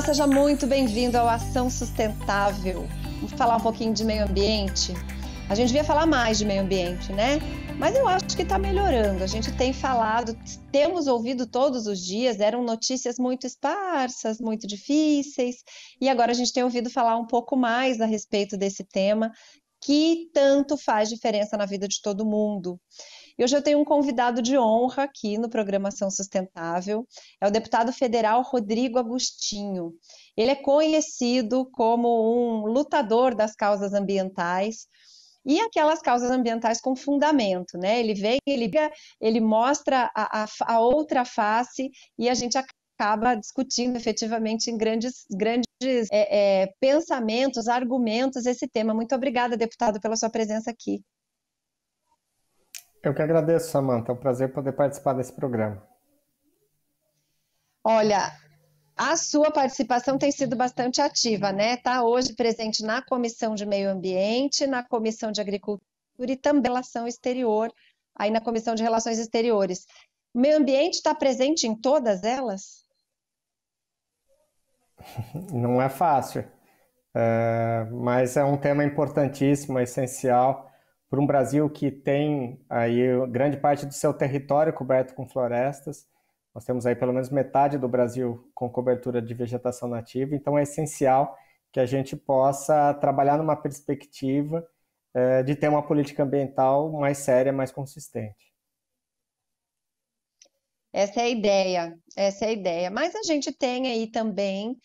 Olá, seja muito bem-vindo ao Ação Sustentável. Vamos falar um pouquinho de meio ambiente. A gente devia falar mais de meio ambiente, né? Mas eu acho que está melhorando. A gente tem falado, temos ouvido todos os dias, eram notícias muito esparsas, muito difíceis, e agora a gente tem ouvido falar um pouco mais a respeito desse tema que tanto faz diferença na vida de todo mundo. E hoje eu tenho um convidado de honra aqui no Programação Sustentável, é o deputado federal Rodrigo Agostinho. Ele é conhecido como um lutador das causas ambientais, e aquelas causas ambientais com fundamento, né? Ele vem, ele liga, ele mostra a, a, a, outra face e a gente acaba discutindo efetivamente em grandes, grandes é, é, pensamentos, argumentos esse tema. Muito obrigada, deputado, pela sua presença aqui. Eu que agradeço, Samanta. É um prazer poder participar desse programa. Olha, a sua participação tem sido bastante ativa, né? Está hoje presente na Comissão de Meio Ambiente, na Comissão de Agricultura e também Relação Exterior, aí na Comissão de Relações Exteriores. O meio ambiente está presente em todas elas? Não é fácil, é, mas é um tema importantíssimo, essencial para um Brasil que tem aí grande parte do seu território coberto com florestas. Nós temos aí pelo menos metade do Brasil com cobertura de vegetação nativa, então é essencial que a gente possa trabalhar numa perspectiva eh, de ter uma política ambiental mais séria, mais consistente. Essa é a ideia, essa é a ideia. Mas a gente tem aí também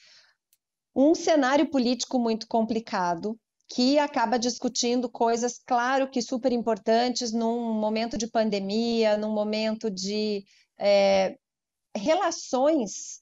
um cenário político muito complicado, que acaba discutindo coisas, claro que super importantes num momento de pandemia, num momento de é, relações,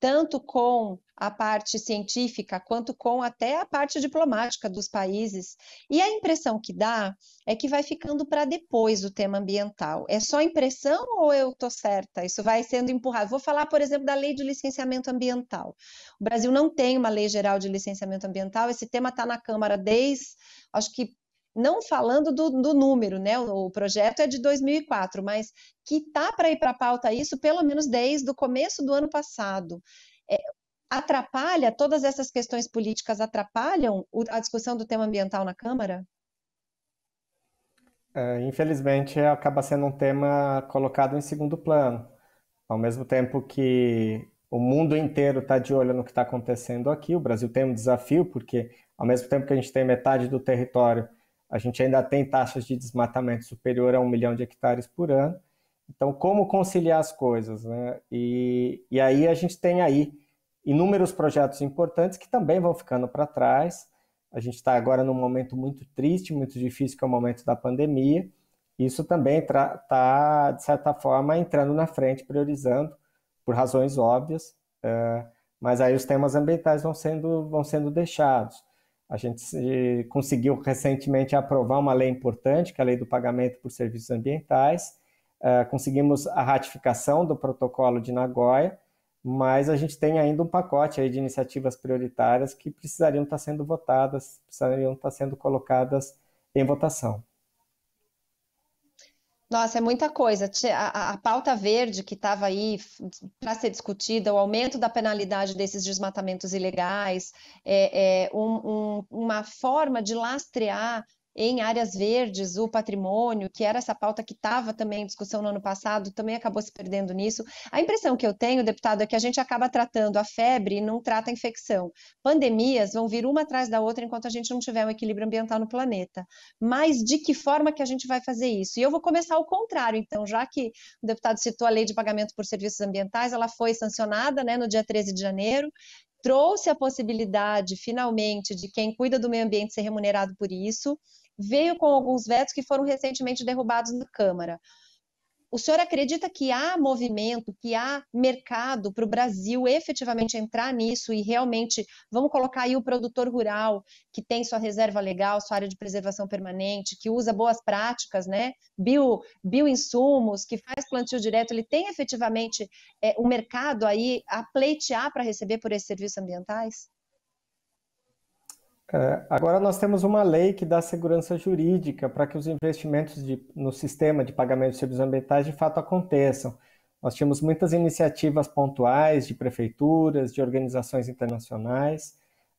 tanto com a parte científica, quanto com até a parte diplomática dos países. E a impressão que dá é que vai ficando para depois o tema ambiental. É só impressão ou eu estou certa? Isso vai sendo empurrado. Vou falar, por exemplo, da lei de licenciamento ambiental. O Brasil não tem uma lei geral de licenciamento ambiental, esse tema está na Câmara desde, acho que não falando do, do, número, né? O, projeto é de 2004, mas que tá para ir para a pauta isso pelo menos desde o começo do ano passado. É, atrapalha, todas essas questões políticas atrapalham a discussão do tema ambiental na Câmara? É, infelizmente, acaba sendo um tema colocado em segundo plano. Ao mesmo tempo que o mundo inteiro está de olho no que está acontecendo aqui, o Brasil tem um desafio, porque ao mesmo tempo que a gente tem metade do território, a gente ainda tem taxas de desmatamento superior a um milhão de hectares por ano. Então, como conciliar as coisas? Né? E, e aí a gente tem aí inúmeros projetos importantes que também vão ficando para trás. A gente está agora num momento muito triste, muito difícil, que é o momento da pandemia. Isso também está, de certa forma, entrando na frente, priorizando, por razões óbvias, uh, mas aí os temas ambientais vão sendo, vão sendo deixados. A gente conseguiu recentemente aprovar uma lei importante, que é a Lei do Pagamento por Serviços Ambientais. Uh, conseguimos a ratificação do protocolo de Nagoya, mas a gente tem ainda um pacote aí de iniciativas prioritárias que precisariam estar sendo votadas, precisariam estar sendo colocadas em votação. Nossa, é muita coisa. A, pauta verde que estava aí para ser discutida, o aumento da penalidade desses desmatamentos ilegais, é, é um, um, uma forma de lastrear em áreas verdes, o patrimônio, que era essa pauta que estava também em discussão no ano passado, também acabou se perdendo nisso. A impressão que eu tenho, deputado, é que a gente acaba tratando a febre e não trata a infecção. Pandemias vão vir uma atrás da outra enquanto a gente não tiver um equilíbrio ambiental no planeta. Mas de que forma que a gente vai fazer isso? E eu vou começar ao contrário, então, já que o deputado citou a lei de pagamento por serviços ambientais, ela foi sancionada né, no dia 13 de janeiro, trouxe a possibilidade, finalmente, de quem cuida do meio ambiente ser remunerado por isso veio com alguns vetos que foram recentemente derrubados na Câmara. O senhor acredita que há movimento, que há mercado para o Brasil efetivamente entrar nisso e realmente vamos colocar aí o produtor rural que tem sua reserva legal, sua área de preservação permanente, que usa boas práticas, né? Bio, bioinsumos, que faz plantio direto, ele tem efetivamente o é, um mercado aí a pleitear para receber por esses serviços ambientais? É, agora nós temos uma lei que dá segurança jurídica para que os investimentos de, no sistema de pagamento de serviços ambientais de fato aconteçam. Nós tínhamos muitas iniciativas pontuais de prefeituras, de organizações internacionais,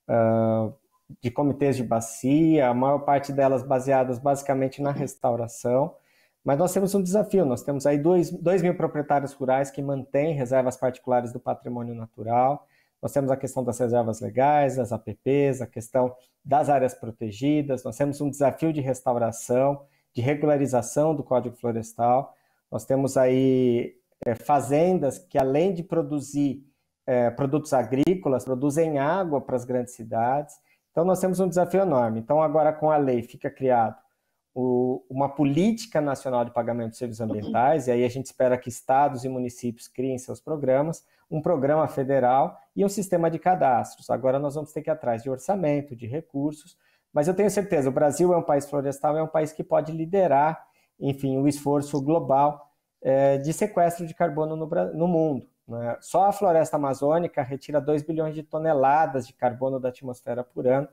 uh, de comitês de bacia, a maior parte delas baseadas basicamente na restauração. Mas nós temos um desafio, nós temos aí 2 mil proprietários rurais que mantêm reservas particulares do patrimônio natural, nós temos a questão das reservas legais, das APPs, a questão das áreas protegidas, nós temos um desafio de restauração, de regularização do Código Florestal, nós temos aí é, fazendas que, além de produzir é, produtos agrícolas, produzem água para as grandes cidades, então nós temos um desafio enorme. Então, agora com a lei fica criado o, uma política nacional de pagamento de serviços uhum. ambientais, e aí a gente espera que estados e municípios criem seus programas, um programa federal e um sistema de cadastros. Agora nós vamos ter que ir atrás de orçamento, de recursos, mas eu tenho certeza, o Brasil é um país florestal, é um país que pode liderar, enfim, o esforço global é, de sequestro de carbono no, no mundo. Né? Só a floresta amazônica retira 2 bilhões de toneladas de carbono da atmosfera por ano,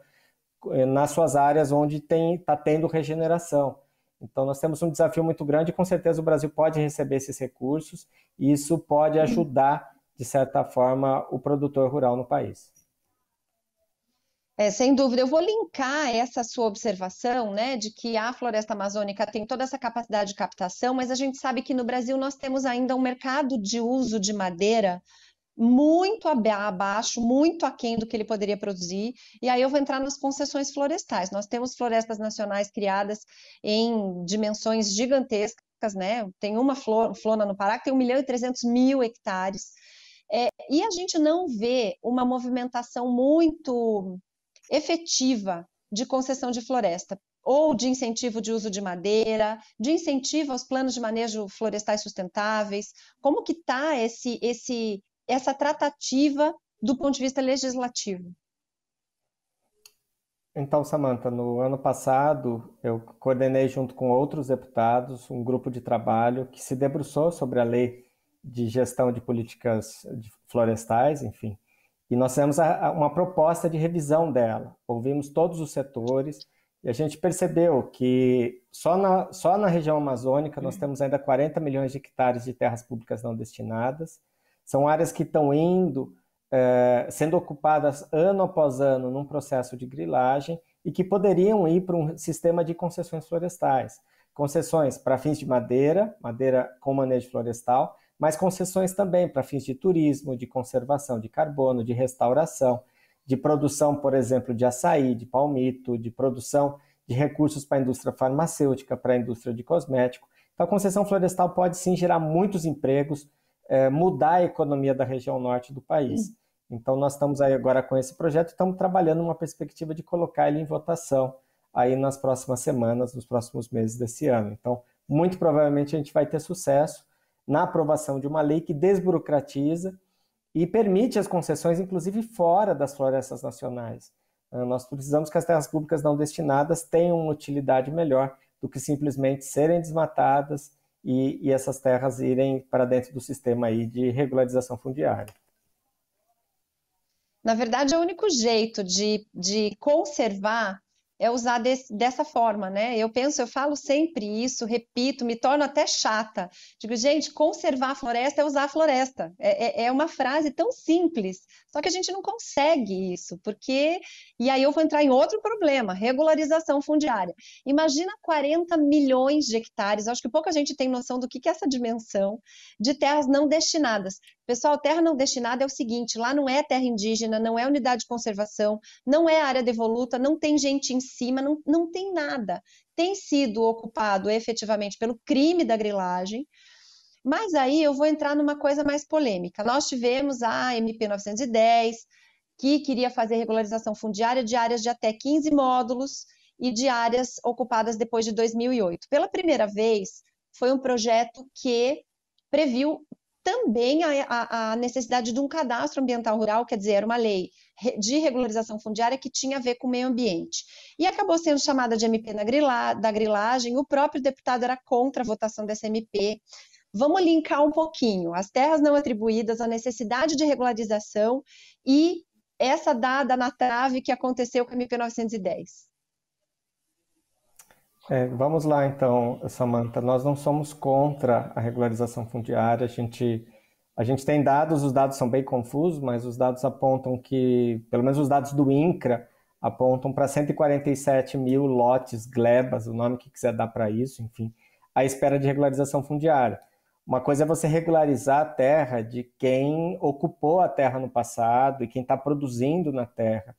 eh, nas suas áreas onde está tendo regeneração. Então, nós temos um desafio muito grande, com certeza o Brasil pode receber esses recursos, e isso pode ajudar, de certa forma, o produtor rural no país. É, sem dúvida, eu vou linkar essa sua observação, né, de que a floresta amazônica tem toda essa capacidade de captação, mas a gente sabe que no Brasil nós temos ainda um mercado de uso de madeira muito abaixo, muito aquém do que ele poderia produzir. E aí eu vou entrar nas concessões florestais. Nós temos florestas nacionais criadas em dimensões gigantescas, né? Tem uma flor, flona no Pará que tem 1 milhão e 300 mil hectares. É, e a gente não vê uma movimentação muito efetiva de concessão de floresta, ou de incentivo de uso de madeira, de incentivo aos planos de manejo florestais sustentáveis. Como que está esse, esse essa tratativa do ponto de vista legislativo? Então, Samanta, no ano passado eu coordenei junto com outros deputados um grupo de trabalho que se debruçou sobre a lei de gestão de políticas florestais, enfim, e nós fizemos uma proposta de revisão dela. Ouvimos todos os setores e a gente percebeu que só na, só na região amazônica nós uhum. temos ainda 40 milhões de hectares de terras públicas não destinadas são áreas que estão indo, é, sendo ocupadas ano após ano num processo de grilagem e que poderiam ir para um sistema de concessões florestais. Concessões para fins de madeira, madeira com manejo florestal, mas concessões também para fins de turismo, de conservação de carbono, de restauração, de produção, por exemplo, de açaí, de palmito, de produção de recursos para a indústria farmacêutica, para a indústria de cosmético. Então, a concessão florestal pode sim gerar muitos empregos, é, mudar a economia da região norte do país. Uhum. Então, nós estamos aí agora com esse projeto e estamos trabalhando uma perspectiva de colocar ele em votação aí nas próximas semanas, nos próximos meses desse ano. Então, muito provavelmente a gente vai ter sucesso na aprovação de uma lei que desburocratiza e permite as concessões, inclusive fora das florestas nacionais. Ah, nós precisamos que as terras públicas não destinadas tenham uma utilidade melhor do que simplesmente serem desmatadas, e, e essas terras irem para dentro do sistema aí de regularização fundiária. Na verdade, é o único jeito de, de conservar é usar desse, dessa forma, né? Eu penso, eu falo sempre isso, repito, me torno até chata. Digo, gente, conservar a floresta é usar a floresta. É, é, é uma frase tão simples, só que a gente não consegue isso, porque. E aí eu vou entrar em outro problema: regularização fundiária. Imagina 40 milhões de hectares, acho que pouca gente tem noção do que, que é essa dimensão, de terras não destinadas. Pessoal, terra não destinada é o seguinte: lá não é terra indígena, não é unidade de conservação, não é área devoluta, não tem gente em cima, não, não tem nada. Tem sido ocupado efetivamente pelo crime da grilagem, mas aí eu vou entrar numa coisa mais polêmica. Nós tivemos a MP 910, que queria fazer regularização fundiária de áreas de até 15 módulos e de áreas ocupadas depois de 2008. Pela primeira vez, foi um projeto que previu também a, a, a, necessidade de um cadastro ambiental rural, quer dizer, era uma lei de regularização fundiária que tinha a ver com o meio ambiente. E acabou sendo chamada de MP na grila, da grilagem, o próprio deputado era contra a votação dessa MP. Vamos linkar um pouquinho. As terras não atribuídas, a necessidade de regularização e essa dada na trave que aconteceu com a MP 910. É, vamos lá então, Samantha. Nós não somos contra a regularização fundiária. A gente, a gente tem dados, os dados são bem confusos, mas os dados apontam que, pelo menos os dados do INCRA, apontam para 147 mil lotes, glebas, o nome que quiser dar para isso, enfim, à espera de regularização fundiária. Uma coisa é você regularizar a terra de quem ocupou a terra no passado e quem está produzindo na terra.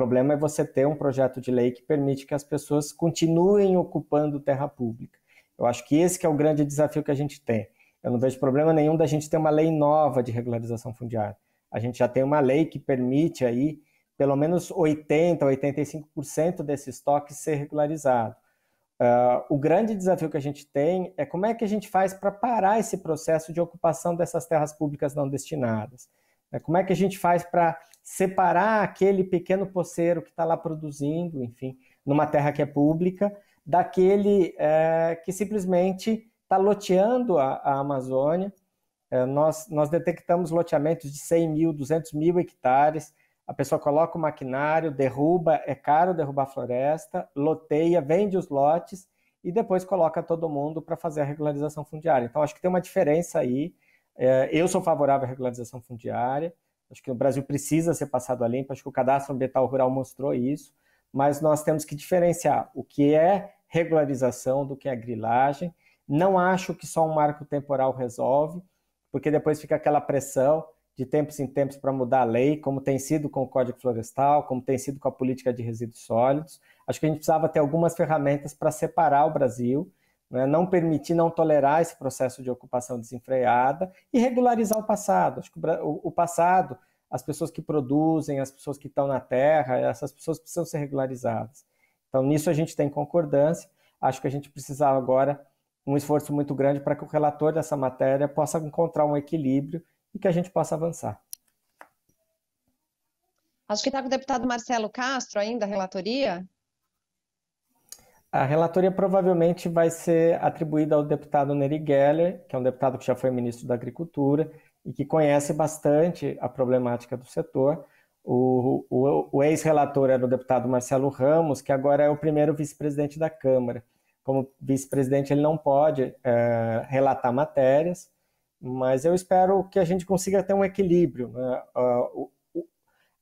O problema é você ter um projeto de lei que permite que as pessoas continuem ocupando terra pública. Eu acho que esse que é o grande desafio que a gente tem. Eu não vejo problema nenhum da gente ter uma lei nova de regularização fundiária. A gente já tem uma lei que permite aí pelo menos 80, 85% desse estoque ser regularizado. Uh, o grande desafio que a gente tem é como é que a gente faz para parar esse processo de ocupação dessas terras públicas não destinadas. Né, como é que a gente faz para separar aquele pequeno poceiro que está lá produzindo, enfim, numa terra que é pública, daquele é, que simplesmente está loteando a, a Amazônia. É, nós, nós detectamos loteamentos de 100 mil, 200 mil hectares. A pessoa coloca o maquinário, derruba, é caro derrubar a floresta, loteia, vende os lotes e depois coloca todo mundo para fazer a regularização fundiária. Então, acho que tem uma diferença aí. É, eu sou favorável à regularização fundiária, Acho que o Brasil precisa ser passado a limpo, acho que o cadastro ambiental rural mostrou isso, mas nós temos que diferenciar o que é regularização do que é grilagem. Não acho que só um marco temporal resolve, porque depois fica aquela pressão de tempos em tempos para mudar a lei, como tem sido com o Código Florestal, como tem sido com a política de resíduos sólidos. Acho que a gente precisava ter algumas ferramentas para separar o Brasil né? não permitir, não tolerar esse processo de ocupação desenfreada e regularizar o passado. Acho que o, o passado, as pessoas que produzem, as pessoas que estão na terra, essas pessoas precisam ser regularizadas. Então, nisso a gente tem concordância. Acho que a gente precisa agora um esforço muito grande para que o relator dessa matéria possa encontrar um equilíbrio e que a gente possa avançar. Acho que está com o deputado Marcelo Castro ainda, a relatoria. A relatoria provavelmente vai ser atribuída ao deputado Nery Geller, que é um deputado que já foi ministro da Agricultura e que conhece bastante a problemática do setor. O, o, o ex-relator era o deputado Marcelo Ramos, que agora é o primeiro vice-presidente da Câmara. Como vice-presidente, ele não pode é, relatar matérias, mas eu espero que a gente consiga ter um equilíbrio. Né? Ah,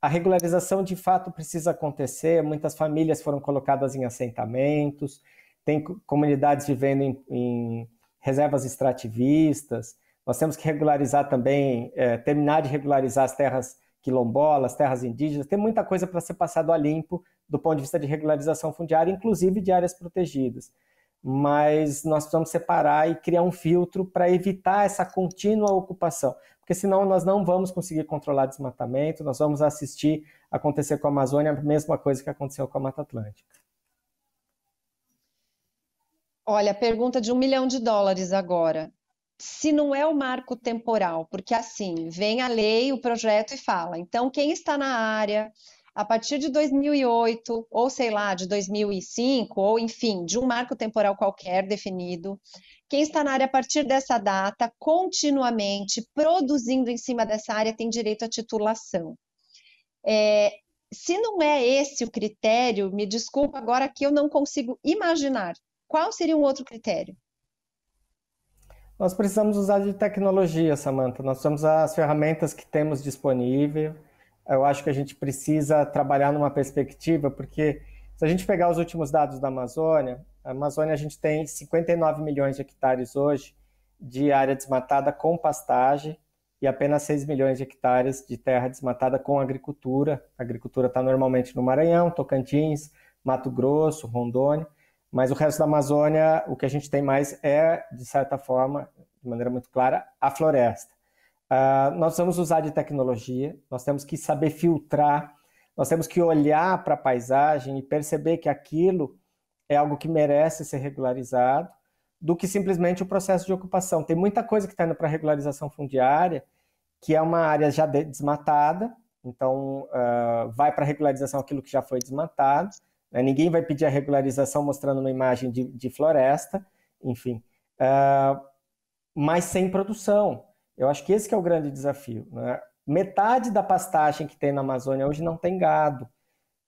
a regularização de fato precisa acontecer, muitas famílias foram colocadas em assentamentos, tem comunidades vivendo em, em reservas extrativistas, nós temos que regularizar também, é, terminar de regularizar as terras quilombolas, terras indígenas, tem muita coisa para ser passado a limpo do ponto de vista de regularização fundiária, inclusive de áreas protegidas. Mas nós precisamos separar e criar um filtro para evitar essa contínua ocupação porque senão nós não vamos conseguir controlar desmatamento, nós vamos assistir acontecer com a Amazônia a mesma coisa que aconteceu com a Mata Atlântica. Olha, pergunta de um milhão de dólares agora. Se não é o marco temporal, porque assim, vem a lei, o projeto e fala. Então, quem está na área, a partir de 2008, ou sei lá, de 2005, ou enfim, de um marco temporal qualquer definido, quem está na área a partir dessa data, continuamente produzindo em cima dessa área, tem direito à titulação. É, se não é esse o critério, me desculpa agora que eu não consigo imaginar. Qual seria um outro critério? Nós precisamos usar de tecnologia, Samantha. Nós temos as ferramentas que temos disponível eu acho que a gente precisa trabalhar numa perspectiva, porque se a gente pegar os últimos dados da Amazônia, a Amazônia a gente tem 59 milhões de hectares hoje de área desmatada com pastagem e apenas 6 milhões de hectares de terra desmatada com agricultura. A agricultura está normalmente no Maranhão, Tocantins, Mato Grosso, Rondônia, mas o resto da Amazônia, o que a gente tem mais é, de certa forma, de maneira muito clara, a floresta. Uh, nós vamos usar de tecnologia, nós temos que saber filtrar, nós temos que olhar para a paisagem e perceber que aquilo é algo que merece ser regularizado, do que simplesmente o processo de ocupação. Tem muita coisa que está indo para regularização fundiária, que é uma área já desmatada, então uh, vai para regularização aquilo que já foi desmatado. Né? Ninguém vai pedir a regularização mostrando uma imagem de, de floresta, enfim. Uh, mas sem produção, eu acho que esse que é o grande desafio. Né? Metade da pastagem que tem na Amazônia hoje não tem gado.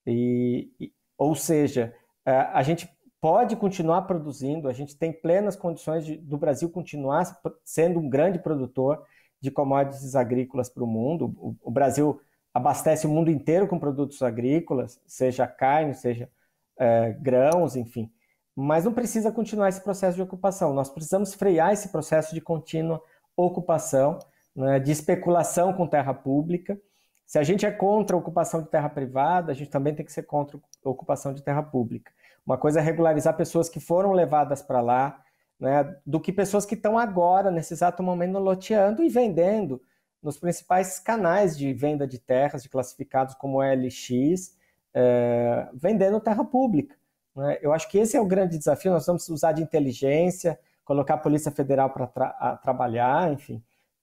E, e, ou seja, é, a gente pode continuar produzindo, a gente tem plenas condições de, do Brasil continuar sendo um grande produtor de commodities agrícolas para o mundo. O, o Brasil abastece o mundo inteiro com produtos agrícolas, seja carne, seja é, grãos, enfim. Mas não precisa continuar esse processo de ocupação. Nós precisamos frear esse processo de contínua ocupação, né, de especulação com terra pública. Se a gente é contra a ocupação de terra privada, a gente também tem que ser contra a ocupação de terra pública. Uma coisa é regularizar pessoas que foram levadas para lá, né, do que pessoas que estão agora, nesse exato momento, loteando e vendendo nos principais canais de venda de terras, de classificados como LX, é, eh, vendendo terra pública. Né? Eu acho que esse é o grande desafio. Nós vamos usar de inteligência, colocar a Polícia Federal para tra trabalhar, enfim,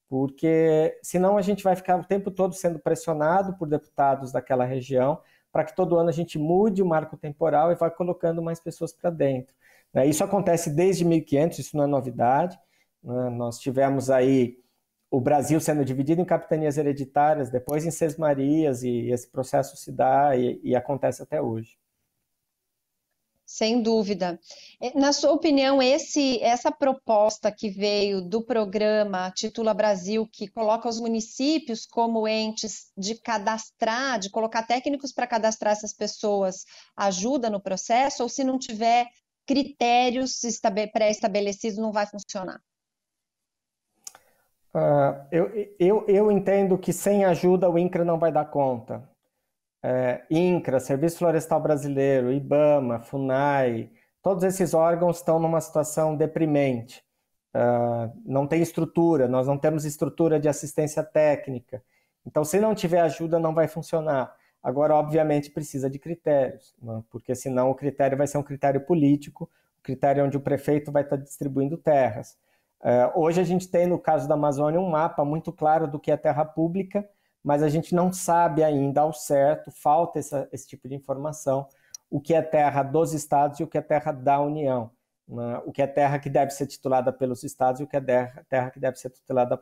porque senão a gente vai ficar o tempo todo sendo pressionado por deputados daquela região para que todo ano a gente mude o marco temporal e vá colocando mais pessoas para dentro. Né? Isso acontece desde 1500, isso não é novidade. Né? Nós tivemos aí o Brasil sendo dividido em capitanias hereditárias, depois em sesmarias, e esse processo se dá e, e acontece até hoje. Sem dúvida. É, na sua opinião, esse, essa proposta que veio do programa Titula Brasil, que coloca os municípios como entes de cadastrar, de colocar técnicos para cadastrar essas pessoas, ajuda no processo? Ou se não tiver critérios pré-estabelecidos, não vai funcionar? Uh, eu, eu, eu entendo que sem ajuda o INCRA não vai dar conta é, INCRA, Serviço Florestal Brasileiro, IBAMA, FUNAI, todos esses órgãos estão numa situação deprimente. Uh, não tem estrutura, nós não temos estrutura de assistência técnica. Então, se não tiver ajuda, não vai funcionar. Agora, obviamente, precisa de critérios, né? porque senão o critério vai ser um critério político, o critério é onde o prefeito vai estar distribuindo terras. Uh, hoje a gente tem, no caso da Amazônia, um mapa muito claro do que é terra pública mas a gente não sabe ainda ao certo, falta essa, esse tipo de informação, o que é terra dos estados e o que é terra da União, né? o que é terra que deve ser titulada pelos estados e o que é terra, terra que deve ser titulada,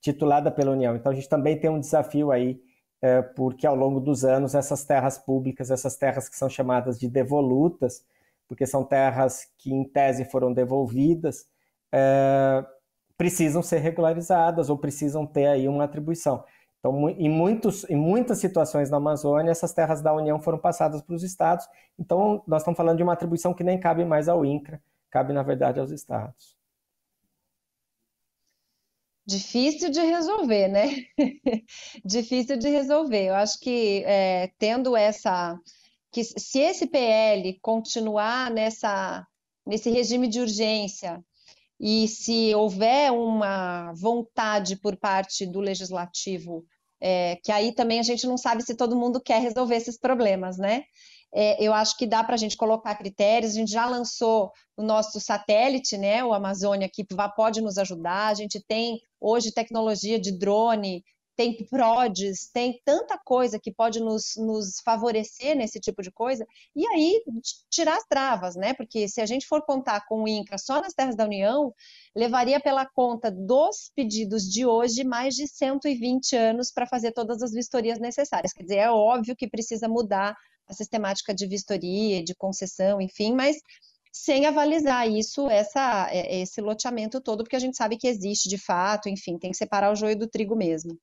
titulada pela União. Então a gente também tem um desafio aí, é, porque ao longo dos anos essas terras públicas, essas terras que são chamadas de devolutas, porque são terras que em tese foram devolvidas, é, precisam ser regularizadas ou precisam ter aí uma atribuição. Então, em, muitos, em muitas situações na Amazônia, essas terras da União foram passadas para os estados. Então, nós estamos falando de uma atribuição que nem cabe mais ao INCRA, cabe, na verdade, aos estados. Difícil de resolver, né? Difícil de resolver. Eu acho que é, tendo essa. que se esse PL continuar nessa, nesse regime de urgência e se houver uma vontade por parte do legislativo, é, que aí também a gente não sabe se todo mundo quer resolver esses problemas, né? É, eu acho que dá para a gente colocar critérios. A gente já lançou o nosso satélite, né, o Amazônia, que pode nos ajudar. A gente tem hoje tecnologia de drone tem PRODs, tem tanta coisa que pode nos, nos favorecer nesse tipo de coisa, e aí tirar as travas, né? Porque se a gente for contar com o INCRA só nas terras da União, levaria pela conta dos pedidos de hoje mais de 120 anos para fazer todas as vistorias necessárias. Quer dizer, é óbvio que precisa mudar a sistemática de vistoria, de concessão, enfim, mas sem avalizar isso, essa, é, esse loteamento todo, porque a gente sabe que existe de fato, enfim, tem que separar o joio do trigo mesmo.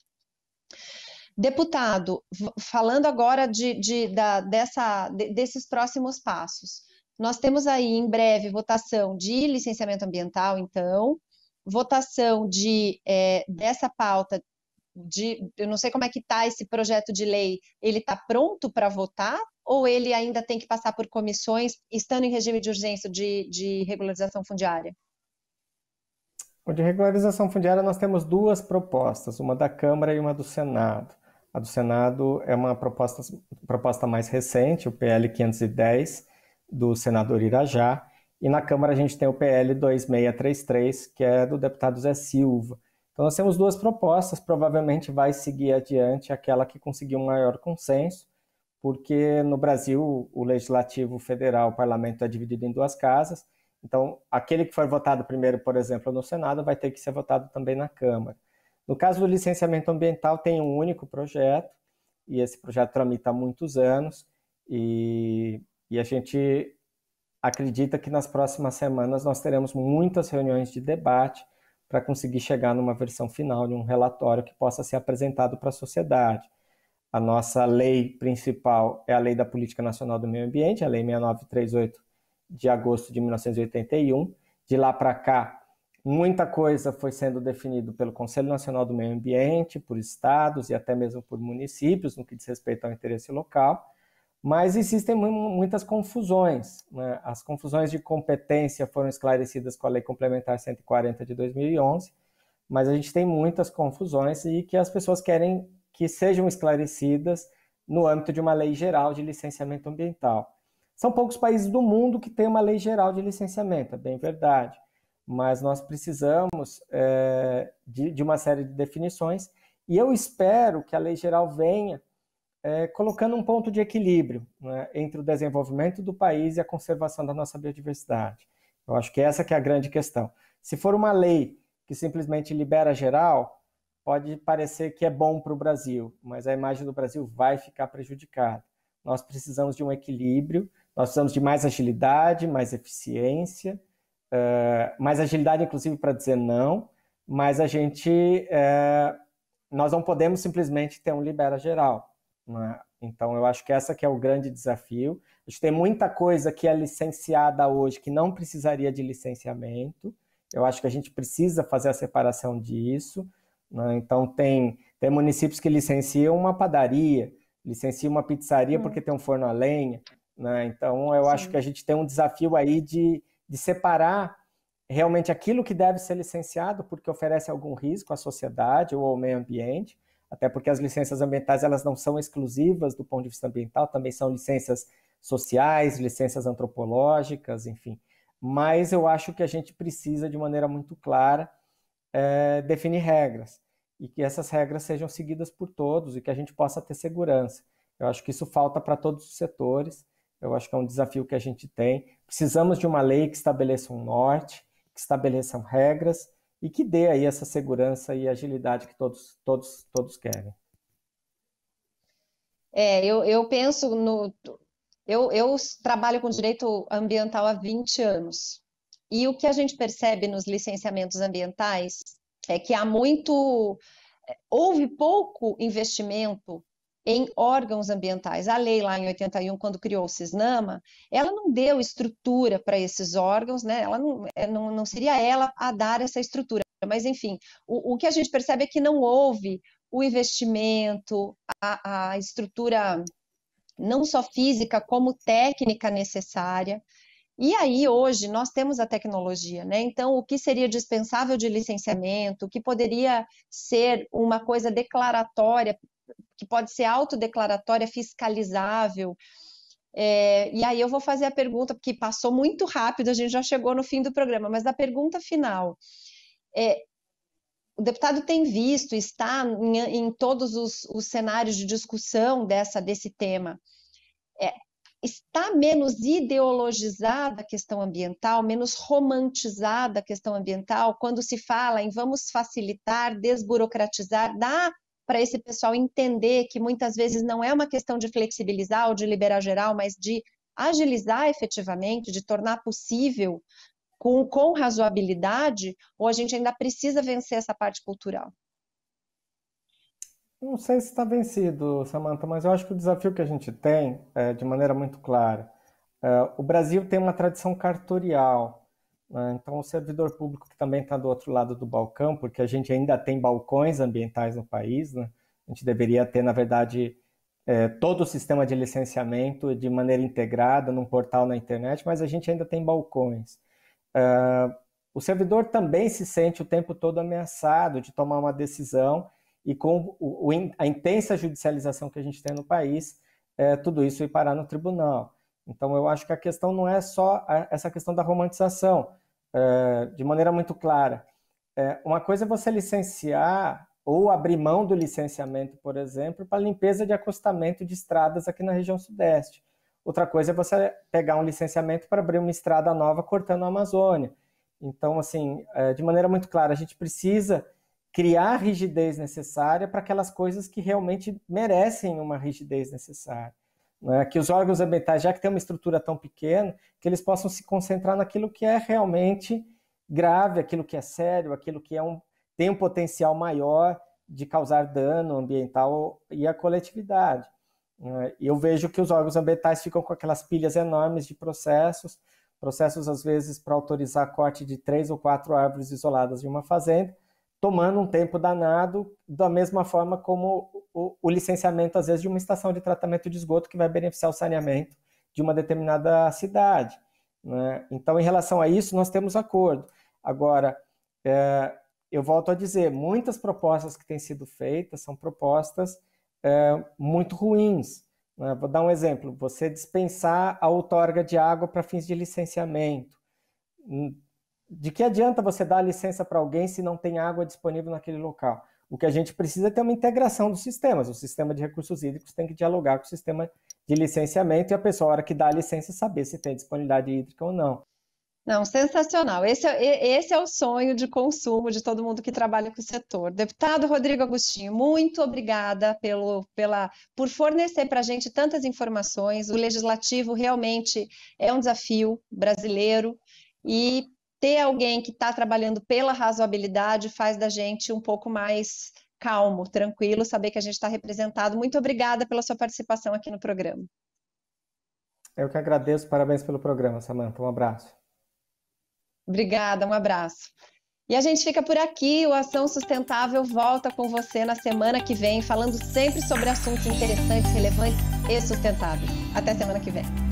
Deputado, falando agora de, de, da, dessa, de, desses próximos passos, nós temos aí em breve votação de licenciamento ambiental, então, votação de, é, dessa pauta de, eu não sei como é que está esse projeto de lei, ele está pronto para votar ou ele ainda tem que passar por comissões, estando em regime de urgência de, de regularização fundiária? Bom, de regularização fundiária nós temos duas propostas, uma da Câmara e uma do Senado. A do Senado é uma proposta, proposta mais recente, o PL 510, do senador Irajá, e na Câmara a gente tem o PL 2633, que é do deputado Zé Silva. Então nós temos duas propostas, provavelmente vai seguir adiante aquela que conseguiu um maior consenso, porque no Brasil o Legislativo Federal, o Parlamento é dividido em duas casas, então, aquele que for votado primeiro, por exemplo, no Senado, vai ter que ser votado também na Câmara. No caso do licenciamento ambiental, tem um único projeto, e esse projeto tramita há muitos anos, e, e a gente acredita que nas próximas semanas nós teremos muitas reuniões de debate para conseguir chegar numa versão final de um relatório que possa ser apresentado para a sociedade. A nossa lei principal é a Lei da Política Nacional do Meio Ambiente, a Lei 6938 de agosto de 1981. De lá para cá, muita coisa foi sendo definido pelo Conselho Nacional do Meio Ambiente, por estados e até mesmo por municípios, no que diz respeito ao interesse local. Mas existem muitas confusões. Né? As confusões de competência foram esclarecidas com a Lei Complementar 140 de 2011, mas a gente tem muitas confusões e que as pessoas querem que sejam esclarecidas no âmbito de uma lei geral de licenciamento ambiental. São poucos países do mundo que têm uma lei geral de licenciamento, é bem verdade. Mas nós precisamos é, de, de, uma série de definições, e eu espero que a lei geral venha é, colocando um ponto de equilíbrio né, entre o desenvolvimento do país e a conservação da nossa biodiversidade. Eu acho que essa que é a grande questão. Se for uma lei que simplesmente libera geral, pode parecer que é bom para o Brasil, mas a imagem do Brasil vai ficar prejudicada. Nós precisamos de um equilíbrio nós precisamos de mais agilidade, mais eficiência, uh, mais agilidade, inclusive, para dizer não, mas a gente. Uh, nós não podemos simplesmente ter um libera geral. Né? Então, eu acho que essa que é o grande desafio. A gente tem muita coisa que é licenciada hoje que não precisaria de licenciamento. Eu acho que a gente precisa fazer a separação disso. Né? Então, tem, tem municípios que licenciam uma padaria, licenciam uma pizzaria hum. porque tem um forno a lenha, né? Então, eu Sim. acho que a gente tem um desafio aí de, de separar realmente aquilo que deve ser licenciado, porque oferece algum risco à sociedade ou ao meio ambiente, até porque as licenças ambientais elas não são exclusivas do ponto de vista ambiental, também são licenças sociais, licenças antropológicas, enfim. Mas eu acho que a gente precisa, de maneira muito clara, é, definir regras e que essas regras sejam seguidas por todos e que a gente possa ter segurança. Eu acho que isso falta para todos os setores eu acho que é um desafio que a gente tem. Precisamos de uma lei que estabeleça um norte, que estabeleça regras e que dê aí essa segurança e agilidade que todos, todos, todos querem. É, eu, eu penso no. Eu, eu trabalho com direito ambiental há 20 anos. E o que a gente percebe nos licenciamentos ambientais é que há muito. Houve pouco investimento em órgãos ambientais. A lei lá em 81, quando criou o CISNAMA, ela não deu estrutura para esses órgãos, né? Ela não, é, não, não, seria ela a dar essa estrutura. Mas, enfim, o, o que a gente percebe é que não houve o investimento, a, a estrutura não só física, como técnica necessária. E aí, hoje, nós temos a tecnologia, né? Então, o que seria dispensável de licenciamento, o que poderia ser uma coisa declaratória que pode ser autodeclaratória, fiscalizável. É, e aí eu vou fazer a pergunta, porque passou muito rápido, a gente já chegou no fim do programa, mas a pergunta final. É, o deputado tem visto, está em, em todos os, os, cenários de discussão dessa desse tema. É, está menos ideologizada a questão ambiental, menos romantizada a questão ambiental, quando se fala em vamos facilitar, desburocratizar, dar para esse pessoal entender que muitas vezes não é uma questão de flexibilizar ou de liberar geral, mas de agilizar efetivamente, de tornar possível com, com razoabilidade, ou a gente ainda precisa vencer essa parte cultural? Não sei se está vencido, Samantha, mas eu acho que o desafio que a gente tem, é, de maneira muito clara, é, o Brasil tem uma tradição cartorial né? Então, o servidor público que também está do outro lado do balcão, porque a gente ainda tem balcões ambientais no país, né? a gente deveria ter, na verdade, é, todo o sistema de licenciamento de maneira integrada num portal na internet, mas a gente ainda tem balcões. Ah, o servidor também se sente o tempo todo ameaçado de tomar uma decisão e com o, o, a intensa judicialização que a gente tem no país, é, tudo isso ir parar no tribunal. Então, eu acho que a questão não é só essa questão da romantização, é, de maneira muito clara. É, uma coisa é você licenciar ou abrir mão do licenciamento, por exemplo, para limpeza de acostamento de estradas aqui na região sudeste. Outra coisa é você pegar um licenciamento para abrir uma estrada nova cortando a Amazônia. Então, assim, é, de maneira muito clara, a gente precisa criar a rigidez necessária para aquelas coisas que realmente merecem uma rigidez necessária né, que os órgãos ambientais, já que tem uma estrutura tão pequena, que eles possam se concentrar naquilo que é realmente grave, aquilo que é sério, aquilo que é um, tem um potencial maior de causar dano ambiental e à coletividade. Né. Eu vejo que os órgãos ambientais ficam com aquelas pilhas enormes de processos, processos às vezes para autorizar corte de três ou quatro árvores isoladas de uma fazenda, tomando um tempo danado, da mesma forma como o, o, licenciamento, às vezes, de uma estação de tratamento de esgoto que vai beneficiar o saneamento de uma determinada cidade. Né? Então, em relação a isso, nós temos acordo. Agora, é, eu volto a dizer, muitas propostas que têm sido feitas são propostas é, muito ruins. Né? Vou dar um exemplo: você dispensar a outorga de água para fins de licenciamento de que adianta você dar licença para alguém se não tem água disponível naquele local? O que a gente precisa é ter uma integração dos sistemas. O sistema de recursos hídricos tem que dialogar com o sistema de licenciamento e a pessoa, na hora que dá a licença, saber se tem disponibilidade hídrica ou não. Não, sensacional. Esse é, esse é o sonho de consumo de todo mundo que trabalha com o setor. Deputado Rodrigo Agostinho, muito obrigada pelo, pela, por fornecer para a gente tantas informações. O legislativo realmente é um desafio brasileiro e ter alguém que está trabalhando pela razoabilidade faz da gente um pouco mais calmo, tranquilo, saber que a gente está representado. Muito obrigada pela sua participação aqui no programa. Eu que agradeço, parabéns pelo programa, Samanta. Um abraço. Obrigada, um abraço. E a gente fica por aqui. O Ação Sustentável volta com você na semana que vem, falando sempre sobre assuntos interessantes, relevantes e sustentáveis. Até semana que vem.